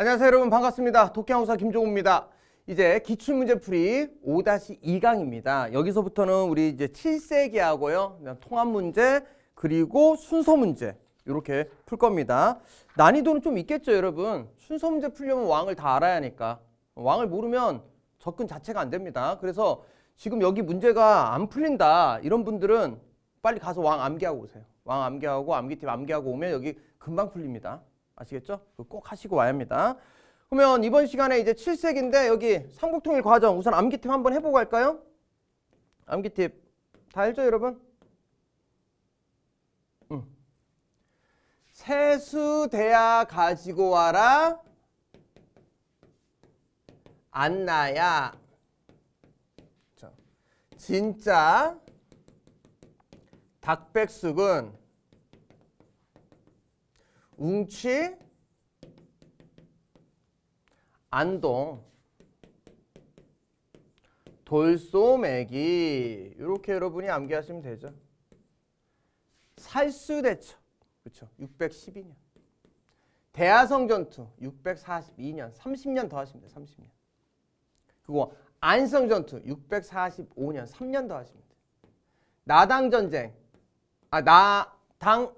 안녕하세요 여러분 반갑습니다. 독해항사 김종우입니다. 이제 기출문제풀이 5-2강입니다. 여기서부터는 우리 이제 7세기하고요. 통합문제 그리고 순서문제 이렇게 풀 겁니다. 난이도는 좀 있겠죠 여러분. 순서문제 풀려면 왕을 다 알아야 하니까. 왕을 모르면 접근 자체가 안 됩니다. 그래서 지금 여기 문제가 안 풀린다 이런 분들은 빨리 가서 왕 암기하고 오세요. 왕 암기하고 암기팀 암기하고 오면 여기 금방 풀립니다. 아시겠죠? 꼭 하시고 와야 합니다. 그러면 이번 시간에 이제 7색인데 여기 삼국통일 과정 우선 암기팁 한번 해보고 갈까요? 암기팁 다 알죠 여러분? 음. 세수대야 가지고 와라 안나야 진짜 닭백숙은 웅치, 안동, 돌쏘매기 이렇게 여러분이 암기하시면 되죠. 살수대첩 그렇죠. 612년. 대하성 전투 642년. 30년 더 하시면 돼요. 30년. 그리고 안성 전투 645년. 3년 더 하시면 돼요. 나당 전쟁 아 나당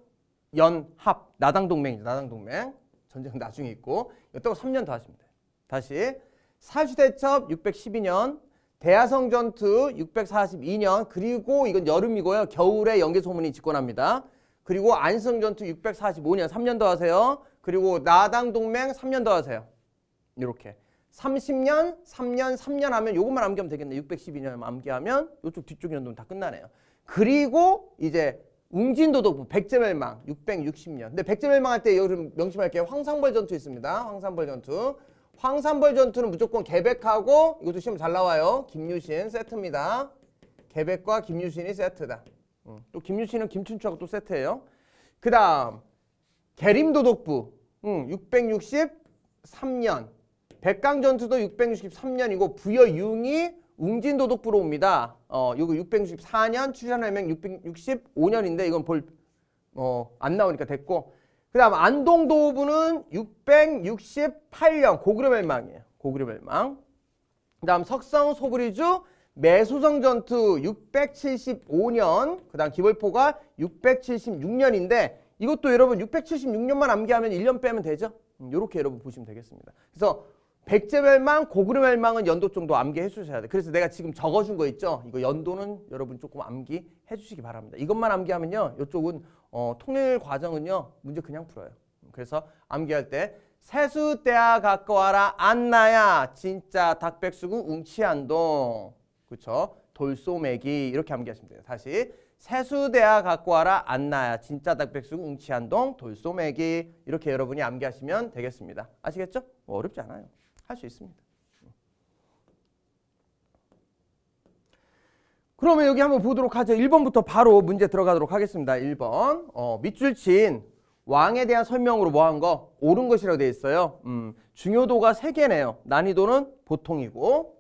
연합 나당 동맹이죠. 나당 동맹. 전쟁 나중에 있고 이따가 3년 더 하시면 돼요. 다시 사주대첩 612년 대하성 전투 642년 그리고 이건 여름이고요. 겨울에 연계소문이 집권합니다. 그리고 안성 전투 645년 3년 더 하세요. 그리고 나당 동맹 3년 더 하세요. 이렇게 30년, 3년, 3년 하면 요것만 암기하면 되겠네. 612년 암기하면 요쪽 뒤쪽 연도는 다 끝나네요. 그리고 이제 웅진도독부 백제멸망 660년. 근데 백제멸망 할때 여기 명심할게요. 황산벌 전투 있습니다. 황산벌 전투. 황산벌 전투는 무조건 개백하고 이것도 시험 잘 나와요. 김유신 세트입니다. 개백과 김유신이 세트다. 어, 또 김유신은 김춘추하고 또 세트예요. 그 다음 계림도독부 응, 663년 백강전투도 663년이고 부여융이 웅진도덕부로옵니다 어, 요거 664년, 출산할명 665년인데 이건 볼, 어, 안 나오니까 됐고. 그 다음 안동도부는 668년 고구려멸망이에요. 고구려멸망. 그 다음 석성소브리주 매수성전투 675년 그 다음 기벌포가 676년인데 이것도 여러분 676년만 암기하면 1년 빼면 되죠? 이렇게 음, 여러분 보시면 되겠습니다. 그래서 백제 멸망, 고구려 멸망은 연도 정도 암기해 주셔야 돼. 그래서 내가 지금 적어준 거 있죠. 이거 연도는 여러분 조금 암기해 주시기 바랍니다. 이것만 암기하면요. 이쪽은 어, 통일 과정은요. 문제 그냥 풀어요. 그래서 암기할 때 세수 때야 갖고 와라 안나야 진짜 닭백숙은 웅치안동 그쵸 돌소매기 이렇게 암기하시면 돼요. 다시 세수대야 갖고 와라 안나야 진짜 닭백숙 웅치한동 돌소매기 이렇게 여러분이 암기하시면 되겠습니다. 아시겠죠? 뭐 어렵지 않아요. 할수 있습니다. 그러면 여기 한번 보도록 하죠. 1번부터 바로 문제 들어가도록 하겠습니다. 1번 어, 밑줄 친 왕에 대한 설명으로 뭐한 거? 옳은 것이라고 되어 있어요. 음, 중요도가 3개네요. 난이도는 보통이고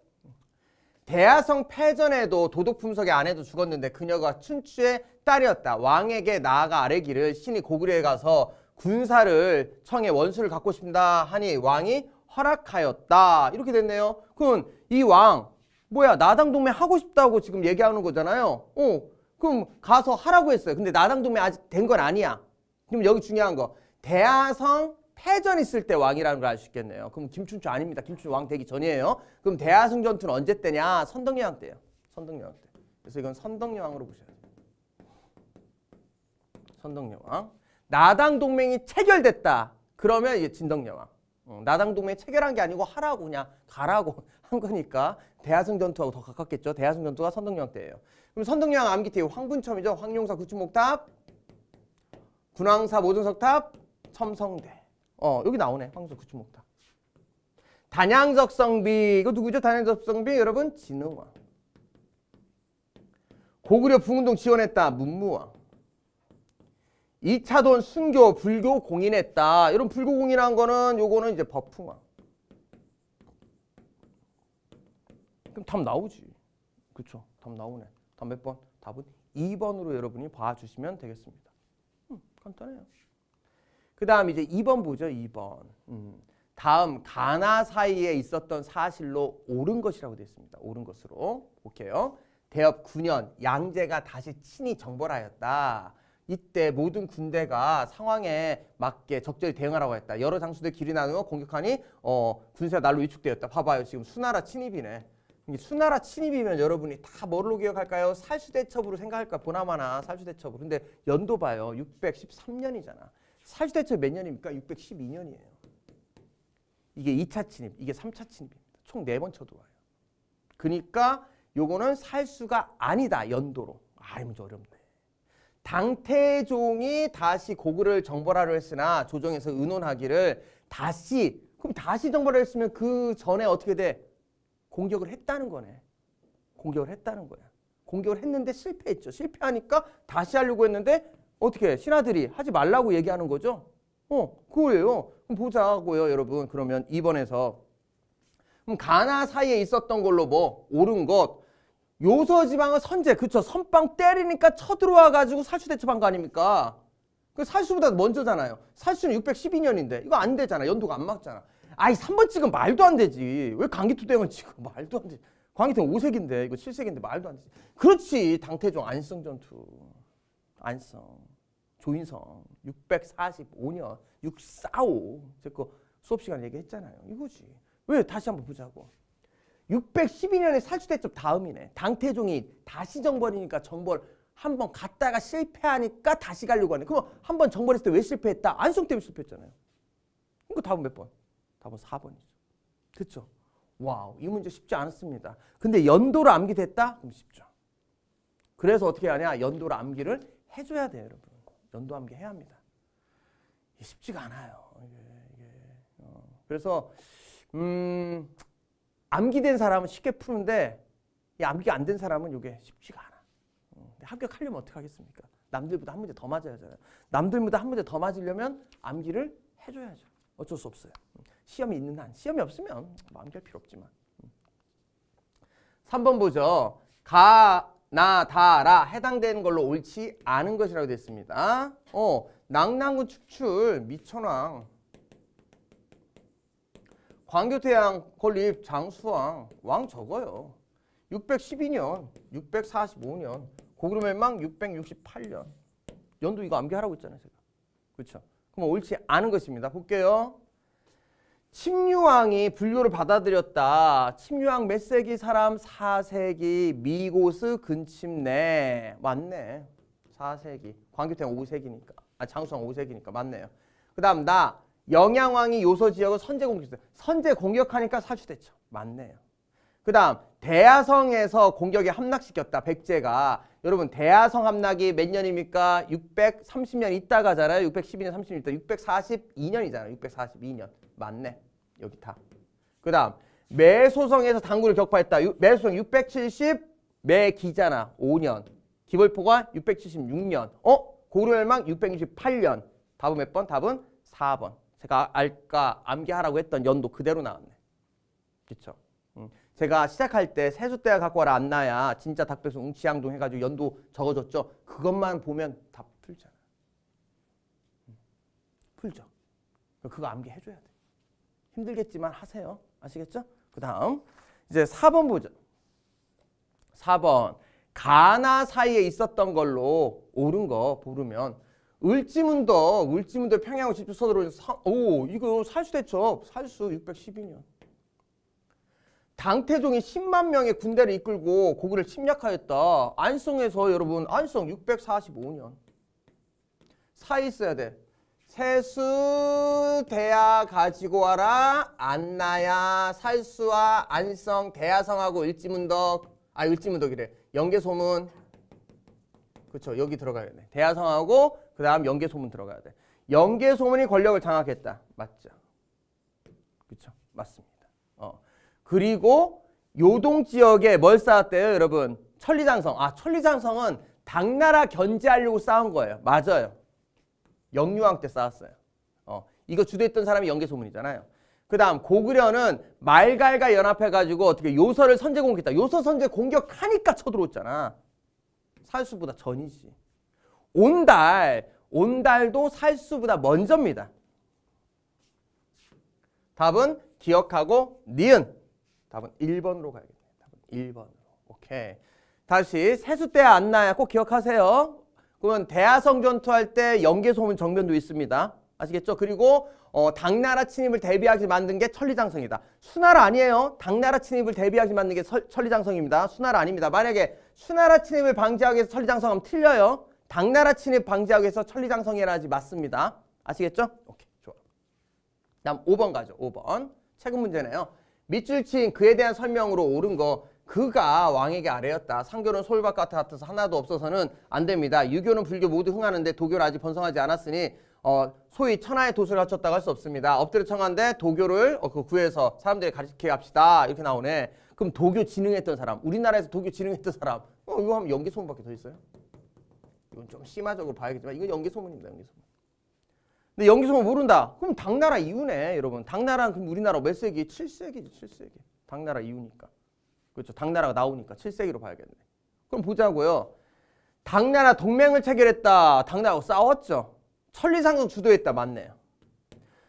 대하성 패전에도 도둑 품석에 아내도 죽었는데 그녀가 춘추의 딸이었다. 왕에게 나아가 아래기를 신이 고구려에 가서 군사를 청해 원수를 갖고 싶다 하니 왕이 허락하였다. 이렇게 됐네요. 그럼 이 왕, 뭐야, 나당동맹 하고 싶다고 지금 얘기하는 거잖아요. 어, 그럼 가서 하라고 했어요. 근데 나당동맹 아직 된 건 아니야. 그럼 여기 중요한 거. 대하성 패전 있을 때 왕이라는 걸 알 수 있겠네요. 그럼 김춘추 아닙니다. 김춘추 왕 되기 전이에요. 그럼 대하승 전투는 언제 때냐? 선덕여왕 때예요. 선덕여왕 때. 그래서 이건 선덕여왕으로 보셔야 돼요. 선덕여왕. 나당 동맹이 체결됐다. 그러면 이게 진덕여왕. 어, 나당 동맹 체결한 게 아니고 하라고 그냥 가라고 한 거니까 대하승 전투하고 더 가깝겠죠. 대하승 전투가 선덕여왕 때예요. 그럼 선덕여왕 암기 뒤 황분첨이죠. 황룡사 구춘목탑, 군왕사 모든석탑, 첨성대. 어 여기 나오네 황소 구춘목탑. 단양적성비 이거 누구죠? 단양적성비 여러분 진흥왕. 고구려 부흥동 지원했다 문무왕. 이차돈 순교 불교 공인했다. 이런 불교 공인한 거는 요거는 이제 법프만 그럼 답 나오지. 그쵸? 답 나오네. 답 몇 번? 답은 2번으로 여러분이 봐주시면 되겠습니다. 음, 간단해요. 그 다음 이제 2번 보죠. 2번. 음. 다음 가나 사이에 있었던 사실로 옳은 것이라고 되어 있습니다. 옳은 것으로. 볼게요대업 9년 양제가 다시 친히 정벌하였다. 이때 모든 군대가 상황에 맞게 적절히 대응하라고 했다. 여러 장수들 길이 나누어 공격하니 어, 군세가 날로 위축되었다. 봐봐요. 지금 수나라 침입이네. 수나라 침입이면 여러분이 다 뭘로 기억할까요? 살수대첩으로 생각할까? 보나마나 살수대첩으로. 근데 연도 봐요. 613년이잖아. 살수대첩 몇 년입니까? 612년이에요. 이게 2차 침입, 이게 3차 침입입니다. 총 네 번 쳐들어와요. 그러니까 요거는 살수가 아니다. 연도로. 아, 이거 어렵네. 당태종이 다시 고구를 정벌하려 했으나 조정에서 의논하기를 다시 그럼 다시 정벌을 했으면 그 전에 어떻게 돼? 공격을 했다는 거네. 공격을 했다는 거야. 공격을 했는데 실패했죠. 실패하니까 다시 하려고 했는데 어떻게 신하들이 하지 말라고 얘기하는 거죠. 어, 그거예요. 그럼 보자고요, 여러분. 그러면 2번에서 그럼 가나 사이에 있었던 걸로 뭐 옳은 것, 요서지방은 선제, 그쵸? 선빵 때리니까 쳐들어와가지고 살수 대처한 거 아닙니까? 그 살수보다 먼저잖아요. 살수는 612년인데 이거 안 되잖아. 연도가 안 맞잖아. 아이 3번 찍은 말도 안 되지. 왜 강기투 대원 지금 말도 안 되지. 광기투 5세기인데 이거 7세기인데 말도 안 되지. 그렇지. 당태종 안성 전투. 안성. 조인성. 645년. 645. 제 거 수업 시간 얘기했잖아요. 이거지. 왜 다시 한번 보자고. 612년에 살수대첩 다음이네. 당태종이 다시 정벌이니까 정벌 한번 갔다가 실패하니까 다시 가려고 하네. 그럼 한번 정벌했을 때 왜 실패했다? 안성 때문에 실패했잖아요. 이거 그러니까 답은 몇 번? 답은 4번이죠. 됐죠? 와우, 이 문제 쉽지 않았습니다. 근데 연도로 암기됐다? 그럼 쉽죠. 그래서 어떻게 하냐? 연도로 암기를 해줘야 돼요, 여러분. 연도 암기 해야 합니다. 쉽지가 않아요. 이게, 이게. 어. 그래서 음, 암기된 사람은 쉽게 푸는데 이 암기 안 된 사람은 이게 쉽지가 않아. 음, 합격하려면 어떻게 하겠습니까? 남들보다 한 문제 더 맞아야 하잖아요. 남들보다 한 문제 더 맞으려면 암기를 해줘야죠. 어쩔 수 없어요. 음, 시험이 있는 한. 시험이 없으면 뭐 암기할 필요 없지만. 3번 보죠. 가, 나, 다, 라 해당되는 걸로 옳지 않은 것이라고 됐습니다. 어, 낭낭구 축출, 미천왕. 광교태양 건립 장수왕 왕 적어요. 612년, 645년, 고구려멸망 668년. 연도 이거 암기하라고 했잖아요. 제가. 그렇죠? 그럼 옳지 않은 것입니다. 볼게요. 침유왕이 불교를 받아들였다. 침유왕 몇 세기 사람? 4세기 미고스 근침내. 맞네. 4세기. 광교태양 5세기니까. 아 장수왕 5세기니까 맞네요. 그 다음 나 영양왕이 요소 지역을 선제 공격했어요. 선제 공격하니까 사주됐죠. 맞네요. 그 다음 대하성에서 공격에 함락시켰다. 백제가. 여러분 대하성 함락이 몇 년입니까? 630년 있다가잖아요. 612년 30년 있다. 642년이잖아요. 642년. 맞네. 여기 다. 그 다음 매소성에서 당구를 격파했다. 매소성 670 매기잖아. 5년. 기벌포가 676년. 어? 고려열망 668년. 답은 몇 번? 답은 4번. 제가 알까 암기하라고 했던 연도 그대로 나왔네. 그렇죠? 음. 제가 시작할 때 세숫대야 갖고 와라 안 나야 진짜 닭백수 웅치양동 해가지고 연도 적어줬죠. 그것만 보면 답 풀잖아. 음. 풀죠. 그거 암기해줘야 돼. 힘들겠지만 하세요. 아시겠죠? 그 다음 이제 4번 보죠. 4번 가나 사이에 있었던 걸로 옳은 거 고르면 을지문덕, 을지문덕 평양을 직접 서들어온 오, 이거 살수대첩, 살수 612년. 당태종이 10만 명의 군대를 이끌고 고구려를 침략하였다. 안성에서 여러분 안성 645년. 사이 써야 돼. 세수 대야 가지고 와라 안나야 살수와 안성 대야성하고 을지문덕 아 을지문덕이래 영계소문 그렇죠. 여기 들어가야 돼. 대하성하고 그 다음 연계소문 들어가야 돼. 연계소문이 권력을 장악했다. 맞죠. 그렇죠. 맞습니다. 어. 그리고 요동 지역에 뭘 쌓았대요, 여러분? 천리장성. 아, 천리장성은 당나라 견제하려고 쌓은 거예요. 맞아요. 영유왕 때 쌓았어요. 어. 이거 주도했던 사람이 연계소문이잖아요. 그 다음 고구려는 말갈과 연합해가지고 어떻게 요서를 선제 공격했다. 요서 선제 공격하니까 쳐들어왔잖아. 살수보다 전이지. 온달, 온달도 살수보다 먼저입니다. 답은 기억하고 니은. 답은 1번으로 가야겠네 1번으로. 오케이. 다시 세수 때 안 나야 꼭 기억하세요. 그러면 대하성 전투할 때 연계소문 정변도 있습니다. 아시겠죠? 그리고 어, 당나라 침입을 대비하기 만든 게 천리장성이다. 수나라 아니에요. 당나라 침입을 대비하기 만든 게 설, 천리장성입니다. 수나라 아닙니다. 만약에 수나라 침입을 방지하기 위해서 천리장성하면 틀려요. 당나라 침입 방지하기 위해서 천리장성이라지 하 맞습니다. 아시겠죠? 오케이, 좋아. 다음 5번 가죠. 5번. 최근 문제네요. 밑줄 친 그에 대한 설명으로 옳은 거 그가 왕에게 아래였다. 상교는 솔밭 같아 같아서 하나도 없어서는 안 됩니다. 유교는 불교 모두 흥하는데 도교는 아직 번성하지 않았으니 어, 소위 천하의 도수를 갖췄다고 할 수 없습니다. 엎드려 청한데 도교를 어, 그 구해서 사람들이 가르치게 합시다. 이렇게 나오네. 그럼 도교 진흥했던 사람, 우리나라에서 도교 진흥했던 사람, 어, 이거 하면 연기 소문밖에 더 있어요? 이건 좀 심화적으로 봐야겠지만 이건 연기 소문입니다. 연기 소문. 근데 연기 소문 모른다. 그럼 당나라 이후네, 여러분. 당나라는 그럼 우리나라 몇 세기? 7세기죠, 7세기. 당나라 이후니까. 그렇죠. 당나라가 나오니까 7세기로 봐야겠네. 그럼 보자고요. 당나라 동맹을 체결했다. 당나라하고 싸웠죠. 천리상승 주도했다 맞네요.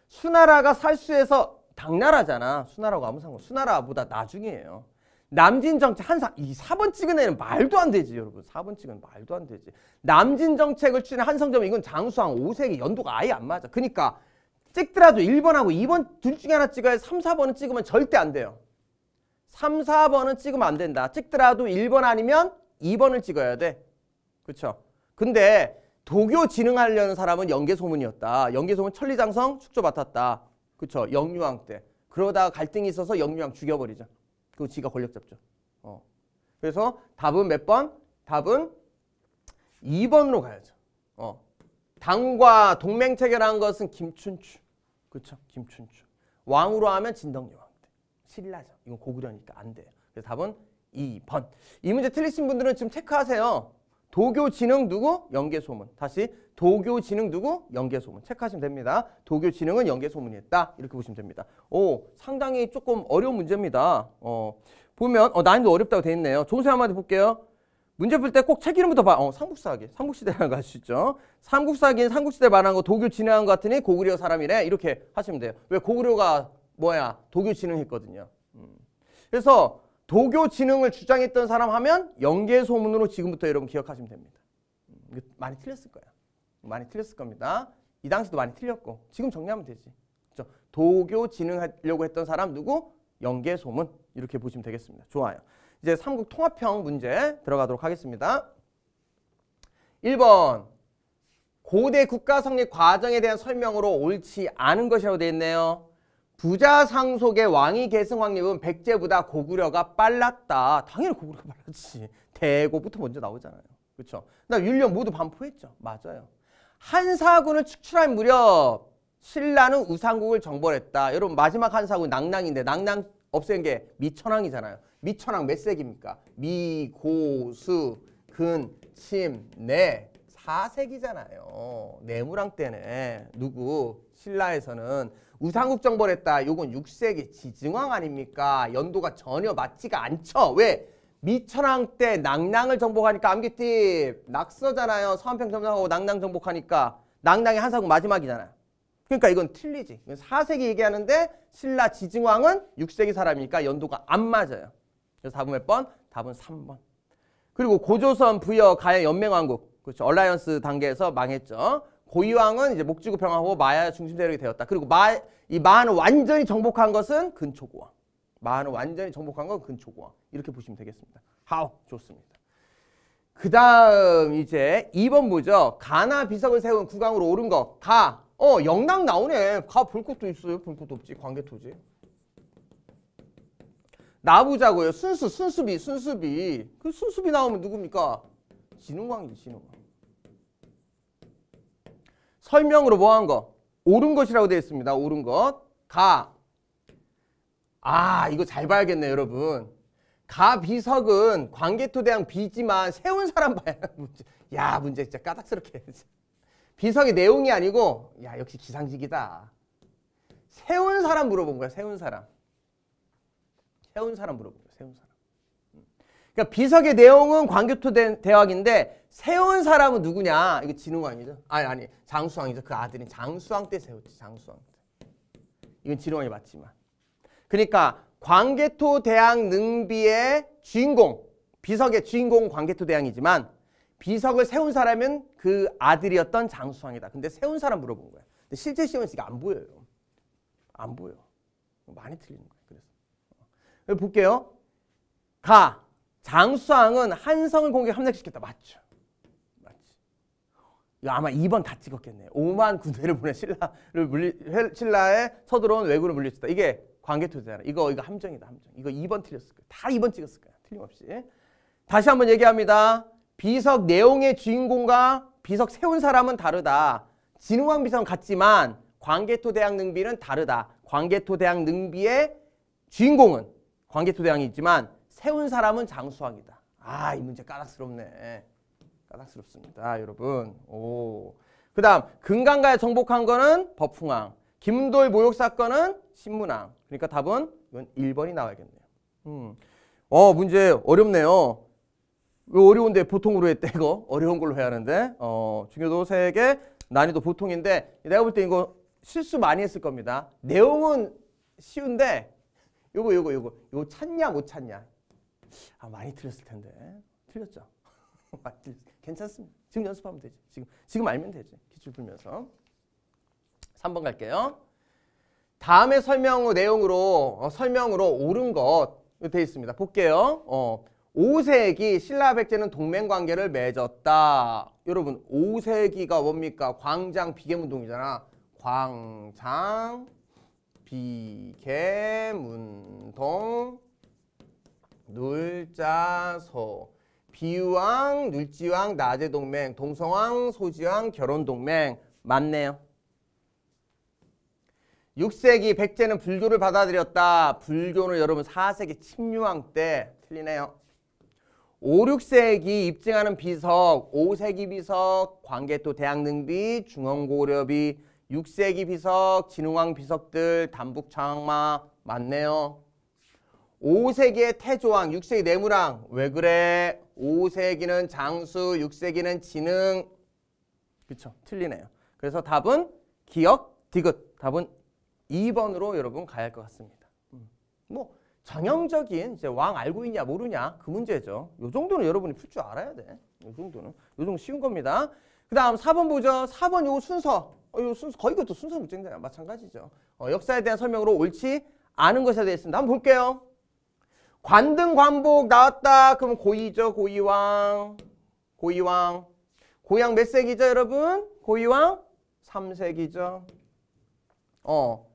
수나라가 살수에서 당나라잖아. 수나라고 아무 상관. 수나라보다 나중이에요. 남진정책 한상 이 4번 찍은 애는 말도 안 되지 여러분 4번 찍은 말도 안 되지 남진정책을 추진한 한성점 이건 장수왕 5세기 연도가 아예 안 맞아 그러니까 찍더라도 1번하고 2번 둘 중에 하나 찍어야 3, 4번은 찍으면 절대 안 돼요 3, 4번은 찍으면 안 된다 찍더라도 1번 아니면 2번을 찍어야 돼 그렇죠 근데 도교 진흥하려는 사람은 연개소문이었다. 연개소문 천리장성 축조 맡았다. 그쵸? 영유왕 때. 그러다가 갈등이 있어서 영유왕 죽여버리죠그 지가 권력 잡죠. 어. 그래서 답은 몇 번? 답은 2번으로 가야죠. 어. 당과 동맹 체결한 것은 김춘추. 그쵸? 김춘추. 왕으로 하면 진덕유왕 때. 신라죠. 이건 고구려니까 안 돼요. 그래서 답은 2번. 이 문제 틀리신 분들은 지금 체크하세요. 도교진흥 누구? 연계소문. 다시 도교진흥 누구? 연계소문. 체크하시면 됩니다. 도교진흥은 연계소문이었다. 이렇게 보시면 됩니다. 오, 상당히 조금 어려운 문제입니다. 어, 보면 어, 난이도 어렵다고 돼 있네요. 조세 한마디 볼게요. 문제 풀 때 꼭 책 이름부터 봐. 어, 삼국사기. 삼국시대라는 거 아시죠? 삼국사기는 삼국시대 말하는 거 도교 진흥한 것 같으니 고구려 사람이래. 이렇게 하시면 돼요. 왜 고구려가 뭐야? 도교 진흥했거든요. 음. 그래서 도교 진흥을 주장했던 사람 하면 영계 소문으로 지금부터 여러분 기억하시면 됩니다. 음, 많이 틀렸을 거야. 많이 틀렸을 겁니다. 이 당시도 많이 틀렸고 지금 정리하면 되지. 그렇죠? 도교 진흥하려고 했던 사람 누구? 영계 소문 이렇게 보시면 되겠습니다. 좋아요. 이제 삼국 통합형 문제 들어가도록 하겠습니다. 1번 고대 국가 성립 과정에 대한 설명으로 옳지 않은 것이라고 되어 있네요. 부자 상속의 왕위 계승 확립은 백제보다 고구려가 빨랐다. 당연히 고구려가 빨랐지. 대고부터 먼저 나오잖아요. 그렇죠? 나윤령 모두 반포했죠. 맞아요. 한사군을 축출한 무렵 신라는 우상국을 정벌했다. 여러분 마지막 한사군 낭낭인데 낭낭 없앤 게 미천왕이잖아요. 미천왕 몇 세기입니까? 미고수 근침내 4세기잖아요. 네무랑 때는 누구 신라에서는 우상국 정벌 했다. 요건 6세기 지증왕 아닙니까? 연도가 전혀 맞지가 않죠. 왜? 미천왕 때 낭낭을 정복하니까 암기팁 낙서잖아요. 서한평 점령하고 낭낭 정복하니까 낭낭이 한사국 마지막이잖아요. 그러니까 이건 틀리지. 이건 4 얘기하는데 신라 지증왕은 6세기 사람이니까 연도가 안 맞아요. 그래서 답은 몇 번? 답은 3번. 그리고 고조선, 부여, 가야, 연맹왕국 그렇죠. 얼라이언스 단계에서 망했죠. 고이왕은 이제 목지구 평화하고 마야 중심 세력이 되었다. 그리고 마, 이 마한을 완전히 정복한 것은 근초고왕. 마한을 완전히 정복한 건 근초고왕. 이렇게 보시면 되겠습니다. 하우 좋습니다. 그 다음 이제 2번 뭐죠 가나 비석을 세운 국왕으로 오른 거. 가. 어 영락 나오네. 가 볼 것도 있어요. 볼 것도 없지. 관계토지. 나보자고요 순수, 순수비, 순수비. 그 순수비 나오면 누굽니까? 진흥왕이지 진흥왕. 설명으로 뭐 한 거? 옳은 것이라고 되어 있습니다. 옳은 것. 가. 아 이거 잘 봐야겠네 여러분. 가 비석은 관계토대왕 비지만 세운 사람 봐야 문제. 야 문제 진짜 까닥스럽게. 비석의 내용이 아니고 야 역시 기상직이다. 세운 사람 물어본 거야 세운 사람. 세운 사람 물어본 거야 세운 사람. 그러니까 비석의 내용은 광개토 대왕인데 세운 사람은 누구냐? 이게 진흥왕이죠. 아니 아니 장수왕이죠. 그 아들인 장수왕 때 세웠지. 장수왕 때. 이건 진흥왕이 맞지만. 그러니까 광개토 대왕 능비의 주인공 비석의 주인공 광개토 대왕이지만 비석을 세운 사람은 그 아들이었던 장수왕이다. 근데 세운 사람 물어본 거야. 근데 실제 시험은 이게 안 보여요. 안 보여. 많이 틀리 거야. 어. 그래서 볼게요. 가 장수왕은 한성을 공격 함락시켰다. 맞죠. 맞지. 아마 2번 다 찍었겠네. 5만 군대를 보내 신라를 물리 신라에 서두어온 왜군을 물리쳤다. 이게 관계투자라. 이거 이거 함정이다. 함정. 이거 2번 틀렸을 거야. 다 2번 찍었을 거야. 틀림없이. 다시 한 번 얘기합니다. 비석 내용의 주인공과 비석 세운 사람은 다르다. 진흥왕 비석은 같지만 광개토 대왕 능비는 다르다. 광개토 대왕 능비의 주인공은 광개토 대왕이 있지만 세운 사람은 장수왕이다. 아, 이 문제 까닥스럽네. 까닥스럽습니다. 여러분. 오. 그 다음, 금강가에 정복한 거는 법흥왕. 김도의 모욕 사건은 신문왕. 그러니까 답은 이건 1번이 나와야겠네요. 음. 어, 문제 어렵네요. 왜 어려운데 보통으로 했대, 이거? 어려운 걸로 해야 하는데. 어, 중요도 세개 난이도 보통인데, 내가 볼 때 이거 실수 많이 했을 겁니다. 내용은 쉬운데, 요거, 요거, 요거. 요거 찾냐, 못 찾냐. 아, 많이 틀렸을 텐데. 틀렸죠? 괜찮습니다. 지금 연습하면 되지. 지금, 지금 알면 되지. 기출 풀면서. 3번 갈게요. 다음에 설명 내용으로, 어, 설명으로 옳은 것 되어 있습니다. 볼게요. 어, 5세기 신라 백제는 동맹 관계를 맺었다. 여러분, 5세기가 뭡니까? 광장 비계문동이잖아 광장 비계문동 눌자소 비유왕, 눌지왕, 낮의 동맹 동성왕, 소지왕, 결혼동맹 맞네요. 6세기 백제는 불교를 받아들였다. 불교는 여러분 4세기 침류왕 때 틀리네요. 5, 6세기 입증하는 비석, 5세기 비석, 광개토 대학능비, 중원고려비, 6세기 비석, 진흥왕 비석들, 단북창마 맞네요. 5세기의 태조왕, 6세기 내무랑 왜 그래? 5세기는 장수, 6세기는 지능 그쵸, 틀리네요. 그래서 답은 기억, 디귿. 답은 2번으로 여러분 가야 할 것 같습니다. 음. 뭐 전형적인 이제 왕 알고 있냐 모르냐 그 문제죠. 요 정도는 여러분이 풀 줄 알아야 돼. 요 정도는. 요 정도 쉬운 겁니다. 그 다음 4번 보죠. 4번 요 순서. 어, 요 순서 거의 그것도 순서 문제인데 마찬가지죠. 어, 역사에 대한 설명으로 옳지 않은 것에 대해서 한번 볼게요. 관등 관복 나왔다. 그럼 고이죠. 고이왕. 고이왕. 고향몇 세기죠, 여러분? 고이왕 3세기죠. 어.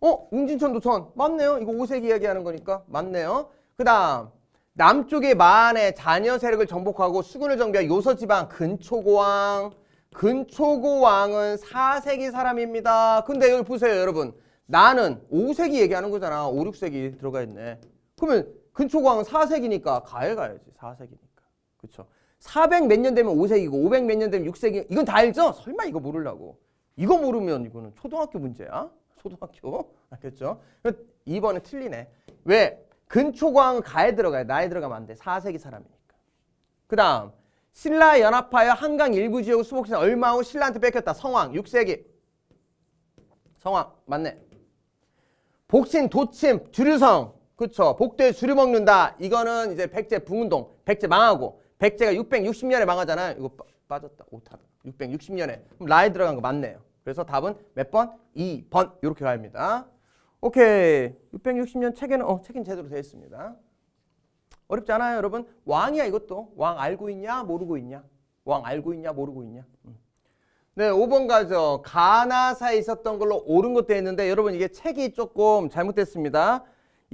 어, 웅진천 도천. 맞네요. 이거 5세기 이야기하는 거니까. 맞네요. 그다음 남쪽의 만의 자녀 세력을 정복하고 수군을 정비한 요서 지방 근초고왕. 근초고왕은 4세기 사람입니다. 근데 여기 보세요, 여러분. 나는 5세기 얘기하는 거잖아. 5, 6세기 들어가 있네. 그러면 근초광 4세기니까 가을 가야지 4세기니까그렇죠400 몇 년 되면 5세기고500 몇 년 되면 6세기 이건 다 알죠? 설마 이거 모르려고 이거 모르면 이거는 초등학교 문제야 초등학교 알겠죠? 2번에 틀리네 왜? 근초광 가에 들어가요 나에 들어가면 안돼 4세기 사람이니까 그 다음 신라 연합하여 한강 일부 지역 수복신 얼마 후 신라한테 뺏겼다 성왕 6세기 성왕 맞네 복신 도침 주류성 그렇죠 복대 주류 먹는다. 이거는 이제 백제 붕운동. 백제 망하고. 백제가 660년에 망하잖아요. 이거 빠, 졌다 오타. 660년에. 그럼 라에 들어간 거 맞네요. 그래서 답은 몇 번? 2번. 이렇게 가입니다. 야 오케이. 660년 책에는 어, 책은 제대로 되어 있습니다. 어렵지 않아요, 여러분? 왕이야, 이것도. 왕 알고 있냐, 모르고 있냐? 왕 알고 있냐, 모르고 있냐? 음. 네, 5번 가죠. 가나사에 있었던 걸로 옳은 것도 했는데 여러분 이게 책이 조금 잘못됐습니다.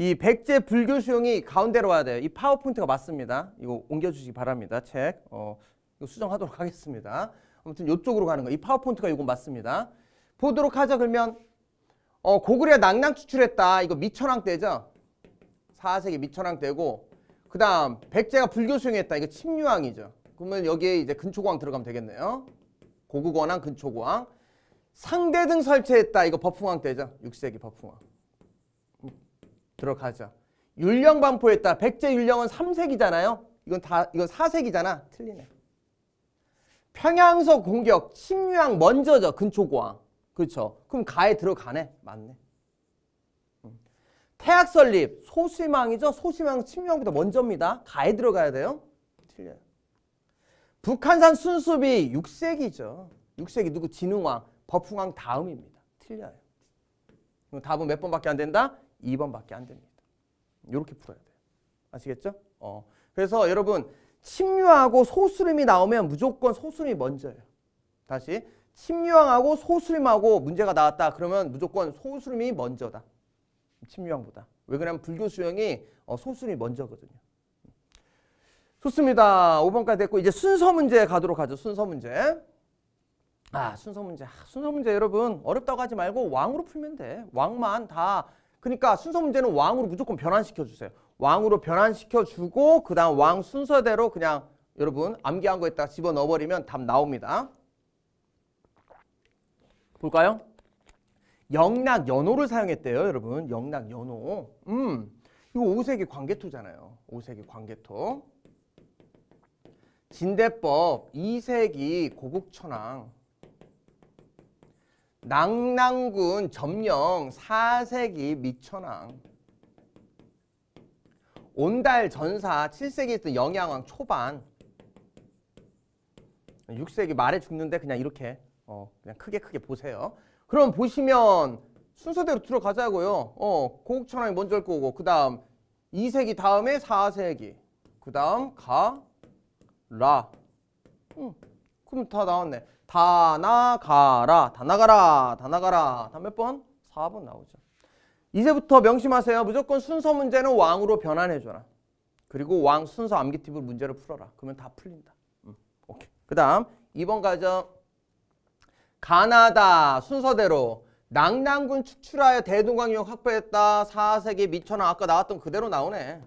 이 백제 불교 수용이 가운데로 와야 돼요. 이 파워포인트가 맞습니다. 이거 옮겨주시기 바랍니다. 책. 어, 수정하도록 하겠습니다. 아무튼 이쪽으로 가는 거. 이 파워포인트가 이거 맞습니다. 보도록 하자 그러면 어, 고구려 낭낭 추출했다. 이거 미천왕 때죠. 4세기 미천왕 때고 그 다음 백제가 불교 수용했다. 이거 침유왕이죠. 그러면 여기에 이제 근초고왕 들어가면 되겠네요. 고국원왕, 근초고왕. 상대 등 설치했다. 이거 법흥왕 때죠. 6세기 법흥왕. 들어가죠. 율령 반포했다. 백제 율령은 3세기잖아요. 이건 다 이건 4세기잖아. 틀리네. 평양서 공격, 침유항 먼저죠. 근초고항. 그렇죠. 그럼 가에 들어가네. 맞네. 음. 태학 설립, 소심항이죠. 소심항 침유항보다 먼저입니다. 가에 들어가야 돼요. 틀려요. 북한산 순수비 6세기죠. 6세기 누구 진흥왕, 법흥왕 다음입니다. 틀려요. 답은 몇 번밖에 안 된다? 2번밖에 안 됩니다. 이렇게 풀어야 돼요. 아시겠죠? 어. 그래서 여러분 침유하고 소수름이 나오면 무조건 소수름이 먼저예요. 다시 침유항하고 소수름하고 문제가 나왔다. 그러면 무조건 소수름이 먼저다. 침유항보다. 왜 그러냐면 불교 수영이 어, 소수름이 먼저거든요. 좋습니다. 5번까지 됐고 이제 순서 문제 가도록 하죠. 순서 문제. 아 순서 문제. 아, 순서 문제 여러분 어렵다고 하지 말고 왕으로 풀면 돼. 왕만 다 그러니까 순서 문제는 왕으로 무조건 변환시켜 주세요. 왕으로 변환시켜 주고 그다음 왕 순서대로 그냥 여러분 암기한 거에다 집어넣어 버리면 답 나옵니다. 볼까요? 영락 연호를 사용했대요, 여러분. 영락 연호. 음. 이거 오색기 관개토잖아요. 오색기 관개토. 진대법 이색이 고국천왕 낭랑군 점령 4세기 미천왕 온달 전사 7세기 있던 영양왕 초반 6세기 말에 죽는데 그냥 이렇게 어 그냥 크게 크게 보세요. 그럼 보시면 순서대로 들어가자고요. 어 고국천왕이 먼저 올 거고 그 다음 2세기 다음에 4세기 그 다음 가라 음, 그럼 다 나왔네. 다 나가라 다 나가라 다 나가라 다 몇 번? 4번 나오죠. 이제부터 명심하세요. 무조건 순서 문제는 왕으로 변환해줘라. 그리고 왕 순서 암기 팁을 문제를 풀어라. 그러면 다 풀린다. 음, 오케이. 그 다음 2번 가정 가나다 순서대로 낙랑군 축출하여 대동강역 유 확보했다. 4세기 미천왕 아까 나왔던 그대로 나오네.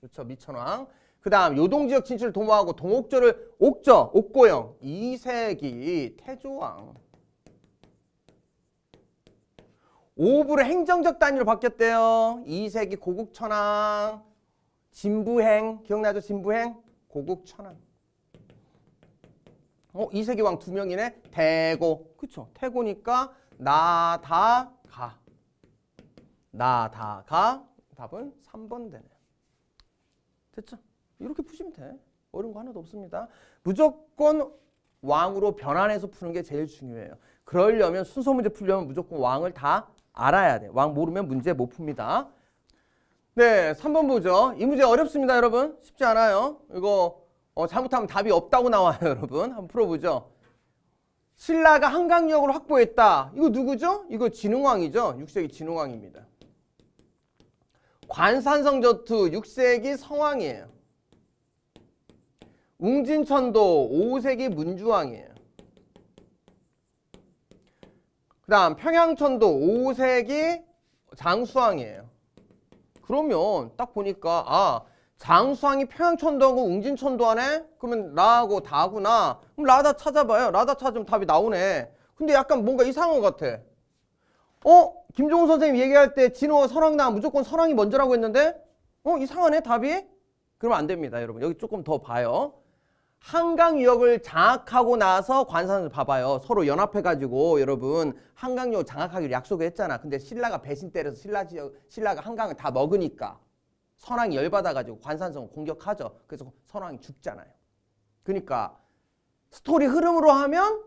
그렇죠. 미천왕. 그 다음 요동지역 진출을 도모하고 동옥조를 옥저 옥고영, 이세기, 태조왕 오부를 행정적 단위로 바뀌었대요. 이세기 고국천왕 진부행 기억나죠? 진부행 고국천왕 어, 이세기 왕 두 명이네. 대고. 그쵸. 태고니까 나, 다, 가. 나, 다, 가. 답은 3번 되네요. 됐죠? 이렇게 푸시면 돼. 어려운 거 하나도 없습니다. 무조건 왕으로 변환해서 푸는 게 제일 중요해요. 그러려면 순서 문제 풀려면 무조건 왕을 다 알아야 돼. 왕 모르면 문제 못 풉니다. 네, 3번 보죠. 이 문제 어렵습니다, 여러분. 쉽지 않아요. 이거 어, 잘못하면 답이 없다고 나와요, 여러분. 한번 풀어보죠. 신라가 한강역을 확보했다. 이거 누구죠? 이거 진흥왕이죠. 6세기 진흥왕입니다. 관산성 저투 6세기 성왕이에요. 웅진천도 5세기 문주왕이에요. 그 다음 평양천도 5세기 장수왕이에요. 그러면 딱 보니까 아 장수왕이 평양천도하고 웅진천도 하네? 그러면 라하고 다구나. 그럼 라다 찾아봐요. 라다 찾으면 답이 나오네. 근데 약간 뭔가 이상한 것 같아. 어? 김종훈 선생님 얘기할 때 진호와 설왕 나 무조건 설왕이 먼저라고 했는데? 어? 이상하네 답이? 그러면 안 됩니다 여러분. 여기 조금 더 봐요. 한강유역을 장악하고 나서 관산을 봐봐요. 서로 연합해가지고 여러분 한강유역 장악하기로 약속을 했잖아. 근데 신라가 배신 때려서 신라 지역 신라가 한강을 다 먹으니까 선왕이 열받아가지고 관산성을 공격하죠. 그래서 선왕이 죽잖아요. 그러니까 스토리 흐름으로 하면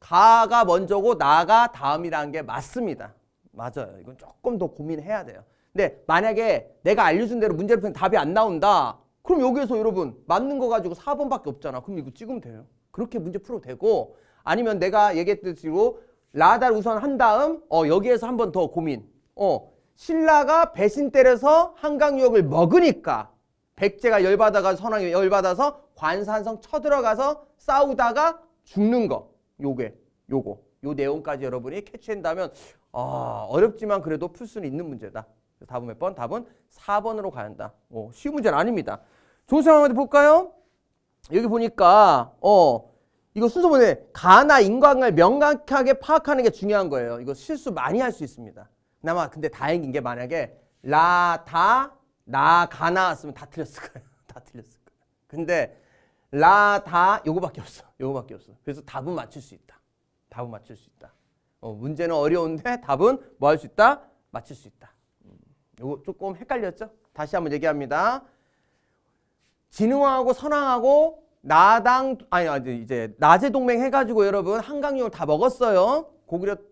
가가 먼저고 나가 다음이라는 게 맞습니다. 맞아요. 이건 조금 더 고민해야 돼요. 근데 만약에 내가 알려준 대로 문제를 푸면 답이 안 나온다. 그럼 여기에서 여러분 맞는 거 가지고 4번밖에 없잖아. 그럼 이거 찍으면 돼요. 그렇게 문제 풀어도 되고 아니면 내가 얘기했듯이 라달 우선 한 다음 어 여기에서 한 번 더 고민. 어 신라가 배신 때려서 한강유역을 먹으니까 백제가 열받아가 선왕이 열받아서 관산성 쳐들어가서 싸우다가 죽는 거. 요게 요거 요 내용까지 여러분이 캐치한다면 아 어렵지만 그래도 풀 수는 있는 문제다. 답은 몇 번? 답은 4번으로 가야 한다. 어, 쉬운 문제는 아닙니다. 좋은 상황을 볼까요? 여기 보니까 어 이거 순서 보네. 가나 인과관을 명확하게 파악하는 게 중요한 거예요. 이거 실수 많이 할 수 있습니다. 나마 근데 다행인 게 만약에 라, 다, 나, 가나 왔으면 다 틀렸을 거예요. 다 틀렸을 거예요. 근데 라, 다 요거밖에 없어. 요거밖에 없어. 그래서 답은 맞출 수 있다. 답은 맞출 수 있다. 어, 문제는 어려운데 답은 뭐 할 수 있다? 맞출 수 있다. 이거 조금 헷갈렸죠? 다시 한번 얘기합니다. 진흥왕하고 선왕하고 나당 아니 이제 낮에 동맹 해가지고 여러분 한강유를 다 먹었어요. 고구려를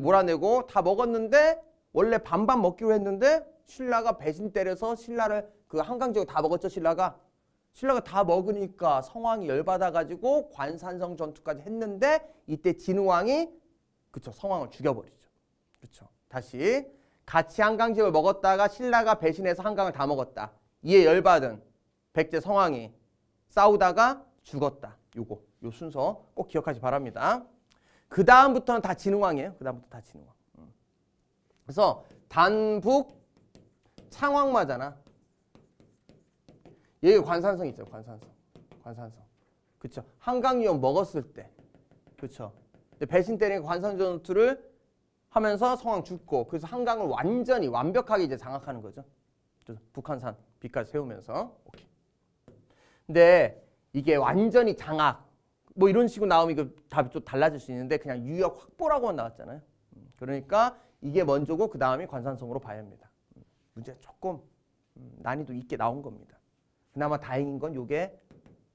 몰아내고 다 먹었는데 원래 반반 먹기로 했는데 신라가 배신 때려서 신라를 그 한강 지역 다 먹었죠 신라가 신라가 다 먹으니까 성왕이 열받아가지고 관산성 전투까지 했는데 이때 진흥왕이 그쵸 성왕을 죽여버리죠. 그쵸 다시 같이 한강집을 먹었다가 신라가 배신해서 한강을 다 먹었다. 이에 열받은 백제 성왕이 싸우다가 죽었다. 요거 요 순서 꼭 기억하시 바랍니다. 그 다음부터는 다 진흥왕이에요. 그 다음부터 다 진흥왕. 음. 그래서 단북 창왕마잖아. 여기 관산성 있죠. 관산성. 관산성. 그쵸. 한강위원 먹었을 때. 그쵸. 배신 때는 관산전투를 하면서 성황 죽고 그래서 한강을 완전히 완벽하게 이제 장악하는 거죠. 북한산 빛깔 세우면서 오케이. 근데 이게 완전히 장악 뭐 이런 식으로 나오면 이거 답이 또 달라질 수 있는데 그냥 유역 확보라고 나왔잖아요. 그러니까 이게 먼저고 그 다음이 관산성으로 봐야 합니다. 문제 조금 음, 난이도 있게 나온 겁니다. 그나마 다행인 건 이게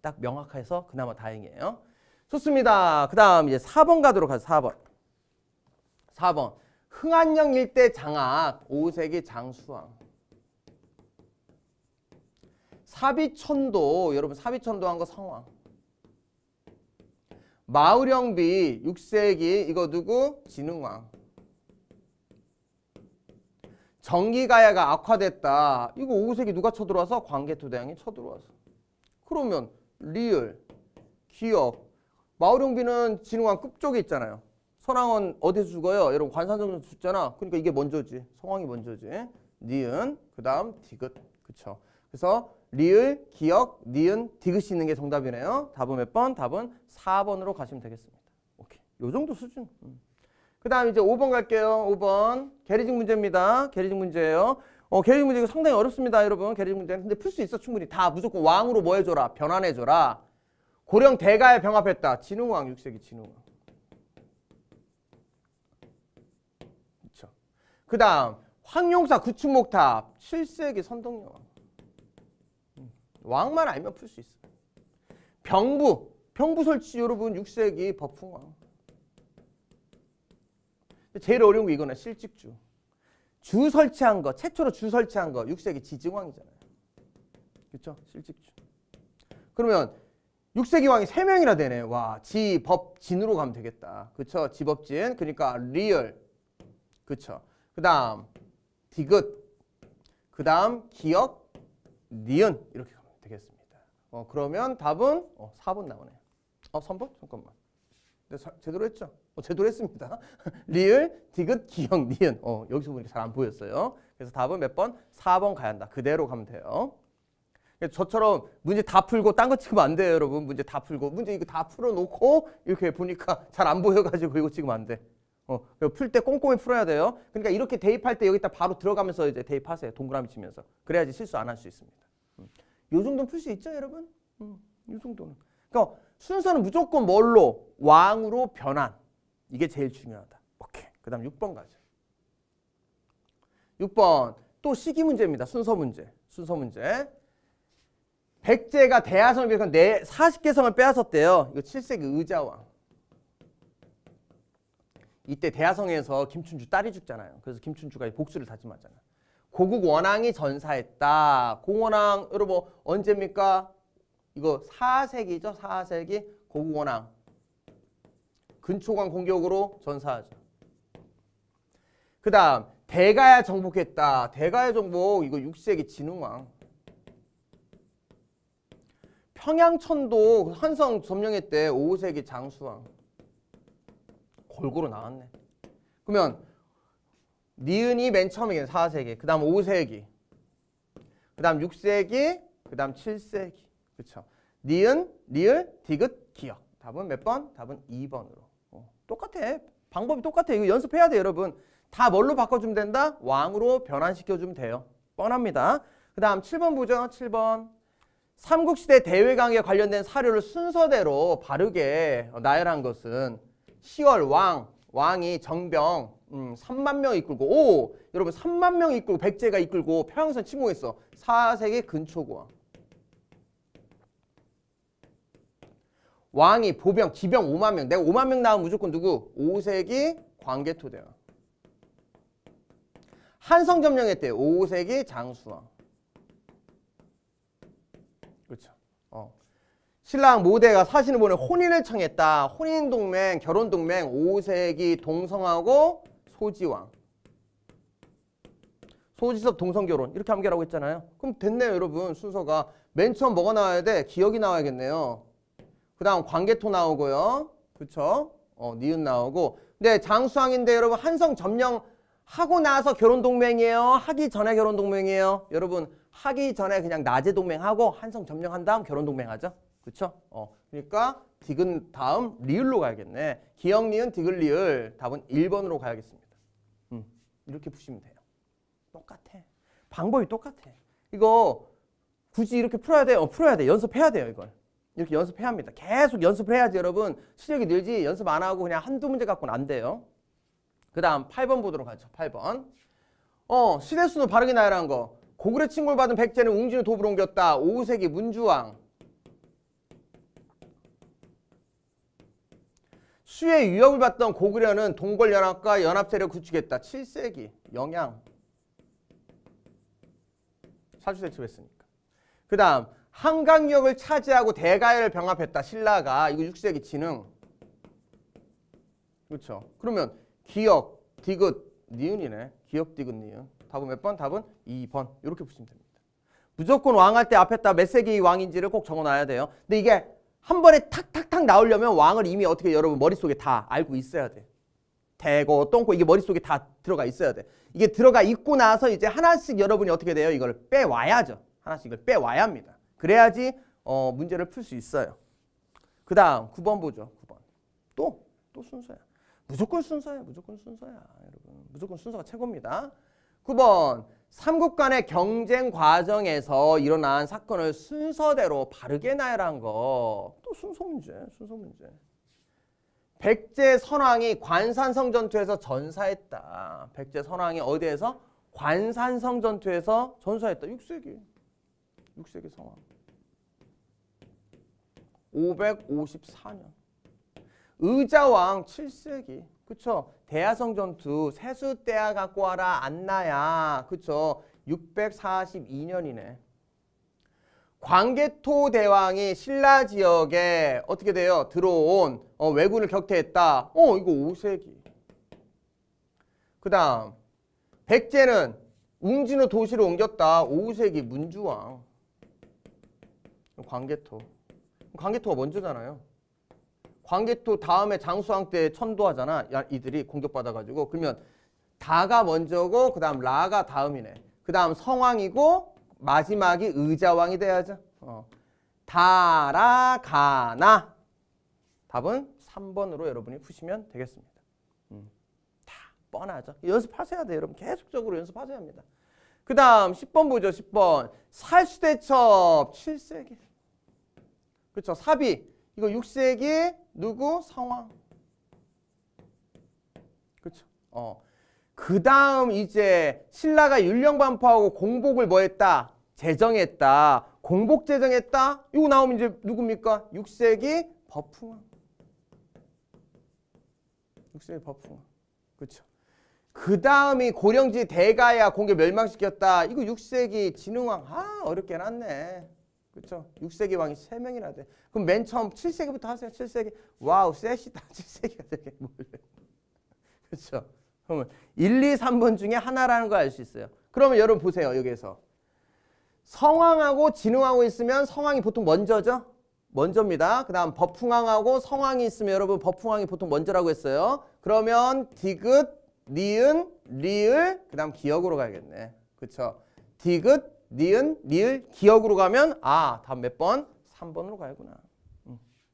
딱 명확해서 그나마 다행이에요. 좋습니다. 그 다음 이제 4번 가도록 하죠. 4번. 4번 흥한령 일대 장악 오색이 장수왕 사비천도 여러분 사비천도 한거 성왕 마을영비 6세기 이거 누구? 진흥왕 정기가야가 악화됐다 이거 5세기 누가 쳐들어와서? 광개토대왕이 쳐들어와서 그러면 리을, 기업, 마을영비는 진흥왕 끝쪽에 있잖아요 선왕은 어디서 죽어요? 여러분 관상성에서 죽잖아. 그러니까 이게 먼저지. 성왕이 먼저지. 니은 그다음 디귿. 그렇죠 그래서 리을, 기역 니은, 디귿이 있는 게 정답이네요. 답은 몇 번? 답은 4번으로 가시면 되겠습니다. 오케이. 요 정도 수준. 음. 그 다음 이제 5번 갈게요. 5번. 게리직 문제입니다. 게리직 문제예요. 어, 게리직 문제 이거 상당히 어렵습니다. 여러분. 게리직 문제. 근데 풀 수 있어. 충분히. 다 무조건 왕으로 뭐 해줘라? 변환해줘라. 고령 대가에 병합했다. 진흥왕 6세기 진흥왕. 그 다음 황룡사 구축목탑 7세기 선동여왕 왕만 알면 풀 수 있어 병부 병부 설치 여러분 6세기 버풍왕 제일 어려운 게 이거는 실직주 주 설치한 거 최초로 주 설치한 거 6세기 지증왕이잖아요 그렇 실직주 그러면 6세기 왕이 3명이나 되네 와 지법진으로 가면 되겠다 그렇 지법진 그러니까 리얼 그렇 그 다음 디귿 그 다음 기억 니은 이렇게 가면 되겠습니다. 어, 그러면 답은 어, 4번 나오네요. 어, 3번? 잠깐만. 네, 사, 제대로 했죠? 어, 제대로 했습니다. 리을, 디귿, 기억, 니은. 어, 여기서 보니까 잘 안 보였어요. 그래서 답은 몇 번? 4번 가야 한다. 그대로 가면 돼요. 저처럼 문제 다 풀고 딴 거 찍으면 안 돼요, 여러분. 문제 다 풀고. 문제 이거 다 풀어놓고 이렇게 보니까 잘 안 보여가지고 이거 찍으면 안 돼. 어, 풀때 꼼꼼히 풀어야 돼요. 그러니까 이렇게 대입할 때 여기다 바로 들어가면서 이제 대입하세요. 동그라미 치면서. 그래야지 실수 안 할 수 있습니다. 음. 요 정도는 풀 수 있죠, 여러분? 음, 요 정도는. 그러니까 순서는 무조건 뭘로? 왕으로 변환. 이게 제일 중요하다. 오케이. 그 다음 6번 가죠. 6번. 또 시기 문제입니다. 순서 문제. 순서 문제. 백제가 대하성을 비롯한 40개 성을 빼앗았대요. 이거 7세기 의자왕. 이때 대하성에서 김춘주 딸이 죽잖아요. 그래서 김춘주가 복수를 다짐하잖아요. 고국 원왕이 전사했다. 공원왕 여러분 뭐 언제입니까? 이거 4세기죠. 4세기 고국 원왕 근초강 공격으로 전사하죠. 그 다음 대가야 정복했다. 대가야 정복 이거 6세기 진흥왕 평양천도 한성 그 점령했대. 5세기 장수왕 골고루 나왔네. 그러면 니은이 맨 처음이긴 4세기, 그 다음 5세기, 그 다음 6세기, 그 다음 7세기. 그렇 니은, 리을, 디귿, 기역. 답은 몇 번? 답은 2번으로. 어, 똑같아. 방법이 똑같아. 이거 연습해야 돼 여러분. 다 뭘로 바꿔주면 된다? 왕으로 변환시켜주면 돼요. 뻔합니다. 그 다음 7번 보죠. 7번. 삼국시대 대외강에 관련된 사료를 순서대로 바르게 어, 나열한 것은 시월 왕, 왕이 정병 음, 3만 명 이끌고 오! 여러분 3만 명 이끌고 백제가 이끌고 평양선 침공했어. 사색의 근초고왕. 왕이 보병, 기병 5만 명. 내가 5만 명 나오면 무조건 누구? 오색이 광개토대왕. 한성 점령했대. 요 오색이 장수왕. 신랑 모대가 사신을 보내 혼인을 청했다. 혼인 동맹, 결혼 동맹, 오색이 동성하고 소지왕. 소지섭 동성 결혼 이렇게 함께라고 했잖아요. 그럼 됐네요, 여러분. 순서가 맨 처음 뭐가 나와야 돼? 기억이 나와야겠네요. 그다음 관계토 나오고요. 그렇죠? 어, 니은 나오고. 근데 네, 장수왕인데 여러분 한성 점령 하고 나서 결혼 동맹이에요. 하기 전에 결혼 동맹이에요. 여러분 하기 전에 그냥 낮에 동맹하고 한성 점령한 다음 결혼 동맹하죠. 그쵸? 어, 그러니까 디귿 다음 리을로 가야겠네. 기역, 니은, 디귿, 리을 답은 1번으로 가야겠습니다. 음, 이렇게 푸시면 돼요. 똑같아. 방법이 똑같아. 이거 굳이 이렇게 풀어야 돼? 어, 풀어야 돼. 연습해야 돼요, 이걸. 이렇게 연습해야 합니다. 계속 연습을 해야지 여러분. 실력이 늘지 연습 안 하고 그냥 한두 문제 갖고는 안 돼요. 그 다음 8번 보도록 하죠. 8번. 어, 시대순우 바르게 나열한 거. 고구려 침골받은 백제는 웅진을 도부로 옮겼다. 오우색이 문주왕. 수의 위협을 받던 고구려는 동골연합과 연합세를 구축했다. 7세기 영양 사주세 치했으니까. 그 다음 한강역을 차지하고 대가열을 병합했다. 신라가 이거 6세기 진흥 그렇죠. 그러면 기역, 디귿, 니은이네. 기역, 디귿, 니은. 답은 몇 번? 답은 2번. 이렇게 보시면 됩니다. 무조건 왕할때 앞에다 몇 세기 왕인지를 꼭 적어놔야 돼요. 근데 이게 한 번에 탁탁탁 나오려면 왕을 이미 어떻게 여러분 머릿속에 다 알고 있어야 돼. 대고 똥고 이게 머릿속에 다 들어가 있어야 돼. 이게 들어가 있고 나서 이제 하나씩 여러분이 어떻게 돼요? 이걸 빼와야죠. 하나씩 이걸 빼와야 합니다. 그래야지 어, 문제를 풀 수 있어요. 그 다음 9번 보죠. 9번. 또, 또 순서야. 무조건 순서야. 무조건 순서야. 여러분. 무조건 순서가 최고입니다. 9번. 삼국 간의 경쟁 과정에서 일어난 사건을 순서대로 바르게 나열한 거또 순서 문제, 순서 문제. 백제 선왕이 관산성 전투에서 전사했다. 백제 선왕이 어디에서? 관산성 전투에서 전사했다. 6세기. 6세기 성왕. 554년. 의자왕 7세기. 그쵸? 대야성 전투 세수 때야 갖고 와라 안나야. 그쵸? 642년이네. 광개토 대왕이 신라 지역에 어떻게 돼요? 들어온 어, 왜군을 격퇴했다. 어, 이거 5세기. 그 다음 백제는 웅진호 도시로 옮겼다. 5세기 문주왕. 광개토. 광개토가 먼저잖아요. 광개토 다음에 장수왕 때 천도하잖아. 야, 이들이 공격받아가지고 그러면 다가 먼저고 그 다음 라가 다음이네. 그 다음 성왕이고 마지막이 의자왕이 돼야죠. 어. 다라가나 답은 3번으로 여러분이 푸시면 되겠습니다. 음. 다 뻔하죠. 연습하셔야 돼요. 여러분 계속적으로 연습하셔야 합니다. 그 다음 10번 보죠. 10번 살수대첩 7세기 그렇죠. 사비 이거 6세기 누구? 상황. 그렇죠. 어. 그 다음 이제 신라가 율령 반포하고 공복을 뭐 했다? 제정했다. 공복 제정했다. 이거 나오면 이제 누굽니까? 6세기 버풍왕. 6세기 버풍왕. 그렇죠. 그 다음이 고령지 대가야 공개 멸망시켰다. 이거 6세기 진흥왕. 아 어렵게 났네. 그렇죠? 6세기 왕이 3명이나 돼. 그럼 맨 처음 7세기부터 하세요. 7세기. 와우, 셋이다. 7세기가 되게 몰래. 그렇죠? 그러면 1, 2, 3번 중에 하나라는 걸 알 수 있어요. 그러면 여러분 보세요. 여기에서. 성왕하고 진흥하고 있으면 성왕이 보통 먼저죠? 먼저입니다. 그 다음 법흥왕하고 성왕이 있으면 여러분 법흥왕이 보통 먼저라고 했어요. 그러면 디귿, 니은, 리을, 그 다음 기억으로 가야겠네. 그렇죠? 디귿, 니은, 닐, 기억으로 가면 아, 다음 몇 번? 3번으로 가야구나.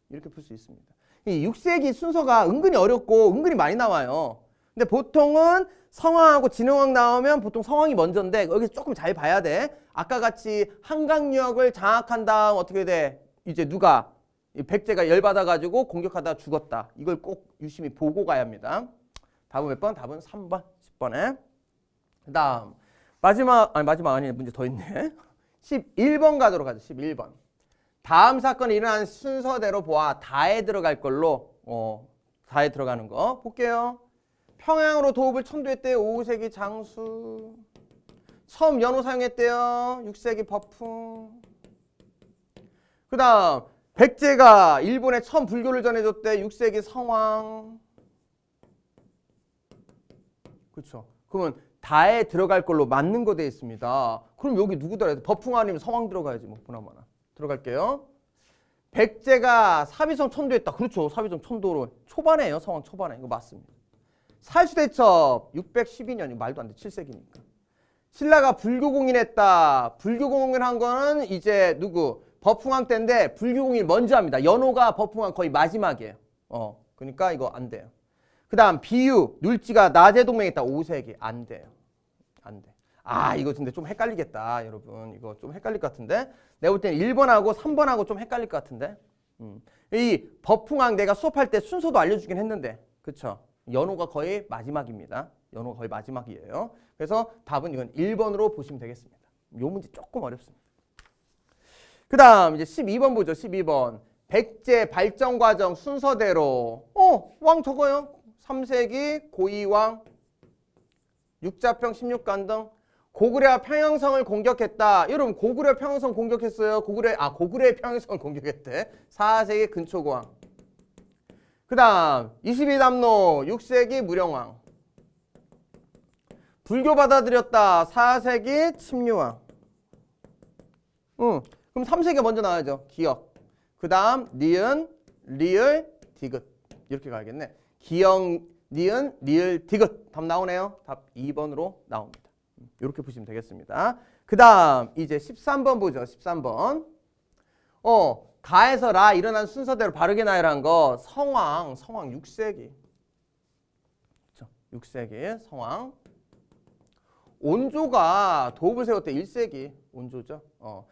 이렇게 풀 수 있습니다. 이 6세기 순서가 은근히 어렵고 은근히 많이 나와요. 근데 보통은 성황하고 진흥왕 나오면 보통 성황이 먼저인데 여기서 조금 잘 봐야 돼. 아까 같이 한강역을 장악한 다음 어떻게 돼? 이제 누가 백제가 열받아가지고 공격하다 죽었다. 이걸 꼭 유심히 보고 가야 합니다. 답은 몇 번? 답은 3번, 10번에. 그 다음 마지막 아니 마지막 아니 문제 더 있네. 11번 가도록 하죠. 11번. 다음 사건이 일어난 순서대로 보아 다에 들어갈 걸로 어, 다에 들어가는 거 볼게요. 평양으로 도읍을 천도했대 5세기 장수. 처음 연호 사용했대요. 6세기 버풍. 그 다음 백제가 일본에 처음 불교를 전해줬대. 6세기 성왕. 그렇죠. 그러면 다에 들어갈 걸로 맞는 거 돼 있습니다. 그럼 여기 누구 들어야 돼? 버풍 아니면 성황 들어가야지 뭐 보나마나. 들어갈게요. 백제가 사비성 천도했다. 그렇죠. 사비성 천도로 초반에요. 성황 초반에. 이거 맞습니다. 살수대첩 612년. 이거 말도 안 돼. 7세기니까. 신라가 불교공인했다. 불교공인한 거는 이제 누구? 버풍왕 때인데 불교공인 먼저 합니다. 연호가 버풍왕 거의 마지막이에요. 어, 그러니까 이거 안 돼요. 그 다음 비유, 눌지가 낮에 동맹했다. 5세기 안 돼요. 아 이거 근데 좀 헷갈리겠다 여러분 이거 좀 헷갈릴 것 같은데 내가 볼 땐 1번하고 3번하고 좀 헷갈릴 것 같은데 음. 이 법풍왕 내가 수업할 때 순서도 알려주긴 했는데 그쵸 연호가 거의 마지막입니다 연호가 거의 마지막이에요 그래서 답은 이건 1번으로 보시면 되겠습니다 요 문제 조금 어렵습니다 그 다음 이제 12번 보죠 12번 백제 발전 과정 순서대로 어왕 저거요 3세기 고이왕 육자평 16간등 고구려 평양성을 공격했다. 여러분 고구려 평양성 공격했어요. 고구려 아 고구려 평양성을 공격했대. 4세기 근초고왕. 그다음 22담로 6세기 무령왕. 불교 받아들였다. 4세기 침류왕. 응. 그럼 3세기 먼저 나와야죠. 기역 그다음 니은, 리을, 디귿. 이렇게 가야겠네. 기역 니은, 리을, 디귿. 답 나오네요. 답 2번으로 나옵니다. 이렇게 보시면 되겠습니다. 그 다음 이제 13번 보죠. 13번. 어, 가에서 라 일어난 순서대로 바르게 나열한 거 성왕, 성왕 6세기. 그렇죠. 6세기 성왕. 온조가 도읍을 세웠대 1세기. 온조죠. 어.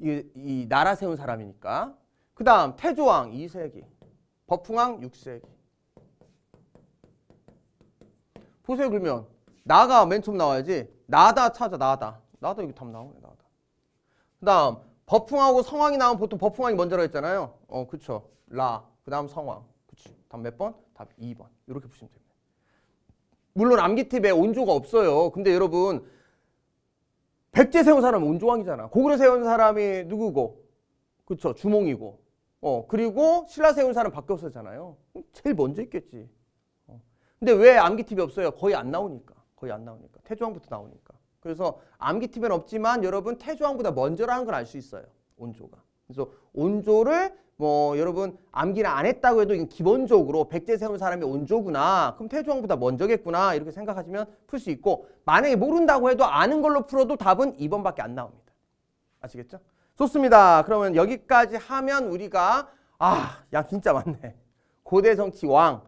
이, 이 나라 세운 사람이니까. 그 다음 태조왕 2세기. 버풍왕 6세기. 보세요 그러면 나가 맨 처음 나와야지 나다 찾아 나다. 나다 여기 답 나오네 나다. 그 다음 버풍하고 성황이 나오면 보통 버풍황이 먼저라 했잖아요. 어 그쵸. 라. 그 다음 성황. 그치. 답몇 번? 답 2번. 이렇게 보시면 됩니다. 물론 암기팁에 온조가 없어요. 근데 여러분 백제 세운 사람은 온조왕이잖아. 고구려 세운 사람이 누구고? 그쵸. 주몽이고. 어 그리고 신라 세운 사람 바뀌었었잖아요. 제일 먼저 있겠지. 어. 근데 왜 암기팁이 없어요? 거의 안 나오니까. 거의 안 나오니까. 태조왕부터 나오니까. 그래서 암기팀은 없지만 여러분 태조왕보다 먼저라는 걸 알 수 있어요. 온조가. 그래서 온조를 뭐 여러분 암기를 안 했다고 해도 기본적으로 백제 세운 사람이 온조구나. 그럼 태조왕보다 먼저겠구나. 이렇게 생각하시면 풀 수 있고 만약에 모른다고 해도 아는 걸로 풀어도 답은 2번밖에 안 나옵니다. 아시겠죠? 좋습니다. 그러면 여기까지 하면 우리가 아, 야 진짜 많네. 고대 성치왕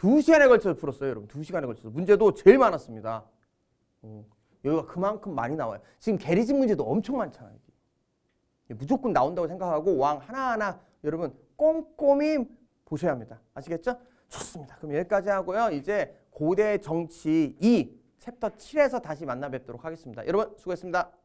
2시간에 걸쳐서 풀었어요, 여러분. 2시간에 걸쳐서. 문제도 제일 많았습니다. 어, 여기가 그만큼 많이 나와요. 지금 게리즘 문제도 엄청 많잖아요. 무조건 나온다고 생각하고 왕 하나하나 여러분 꼼꼼히 보셔야 합니다. 아시겠죠? 좋습니다. 그럼 여기까지 하고요. 이제 고대 정치 2 챕터 7에서 다시 만나 뵙도록 하겠습니다. 여러분 수고했습니다.